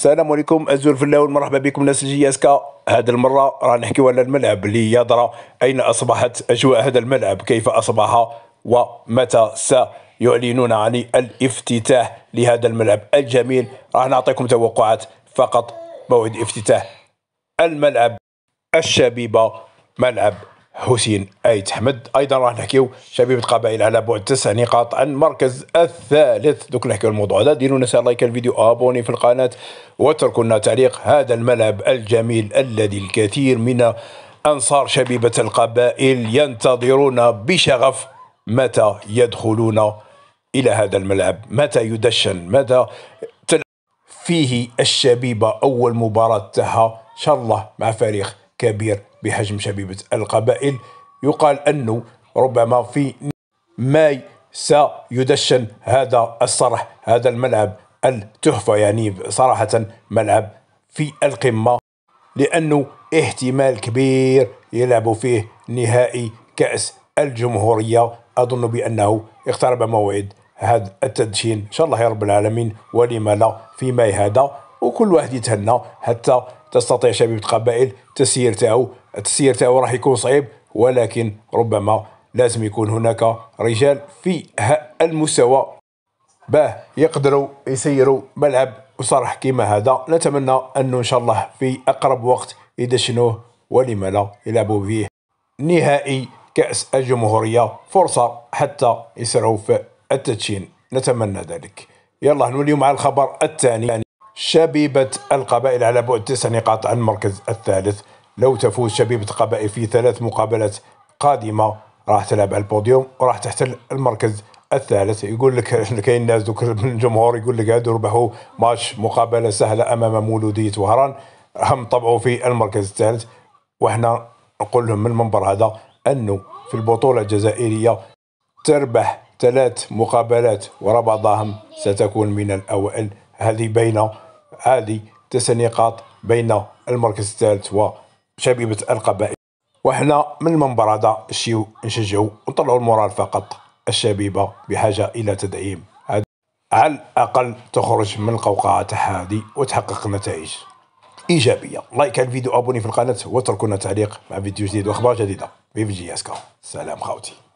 السلام عليكم الزور في الله مرحبا بكم ناس الجي اس كا هذه المرة راح نحكيو على الملعب ليضرا أين أصبحت أجواء هذا الملعب كيف أصبح ومتى سيعلنون عن الافتتاح لهذا الملعب الجميل راح نعطيكم توقعات فقط موعد افتتاح الملعب الشبيبة ملعب حسين ايت حمد ايضا راح نحكيو شبيبه القبائل على بعد تسع نقاط عن المركز الثالث دوك نحكيو الموضوع هذا ديروا لنا لايك الفيديو ابوني في القناه واتركوا لنا تعليق هذا الملعب الجميل الذي الكثير من انصار شبيبه القبائل ينتظرون بشغف متى يدخلون الى هذا الملعب متى يدشن متى فيه الشبيبه اول مباراه تاعها ان شاء الله مع فريق كبير بحجم شبيبة القبائل يقال أنه ربما في ماي سيدشن هذا الصرح هذا الملعب التحفة يعني صراحة ملعب في القمة لأنه احتمال كبير يلعب فيه نهائي كأس الجمهورية أظن بأنه اقترب موعد هذا التدشين إن شاء الله يا رب العالمين ولما لا في ماي هذا وكل واحد يتهنى حتى تستطيع شبيبه القبائل تسير تاعو التسير تاعو راح يكون صعيب ولكن ربما لازم يكون هناك رجال في المستوى باه يقدروا يسيروا ملعب وصرح كيما هذا نتمنى انه ان شاء الله في اقرب وقت يدشنوه ولما لا يلعبوا فيه نهائي كأس الجمهورية فرصة حتى يسرعوا في التدشين نتمنى ذلك يلا نوليو مع الخبر الثاني شبيبة القبائل على بعد تسع نقاط عن المركز الثالث لو تفوز شبيبة القبائل في ثلاث مقابلات قادمة راح تلعب على البوديوم وراح تحتل المركز الثالث يقول لك كاين ناس دوك من الجمهور يقول لك هادو ربحوا ماتش مقابله سهله امام مولوديه وهران هم طبعوا في المركز الثالث وحنا نقول لهم من المنبر هذا انه في البطوله الجزائريه تربح ثلاث مقابلات ورا بعضهم ستكون من الاوائل هذه بين هذه تسع نقاط بين المركز الثالث وشبيبة القبائل وحنا من المنبر هذا نمشيو نشجعو ونطلعو المورال فقط الشبيبة بحاجة إلى تدعيم على الأقل تخرج من القوقعة هذه وتحقق نتائج إيجابية لايك على الفيديو أبوني في القناة واتركونا تعليق مع فيديو جديد وأخبار جديدة في جي اسكا سلام خوتي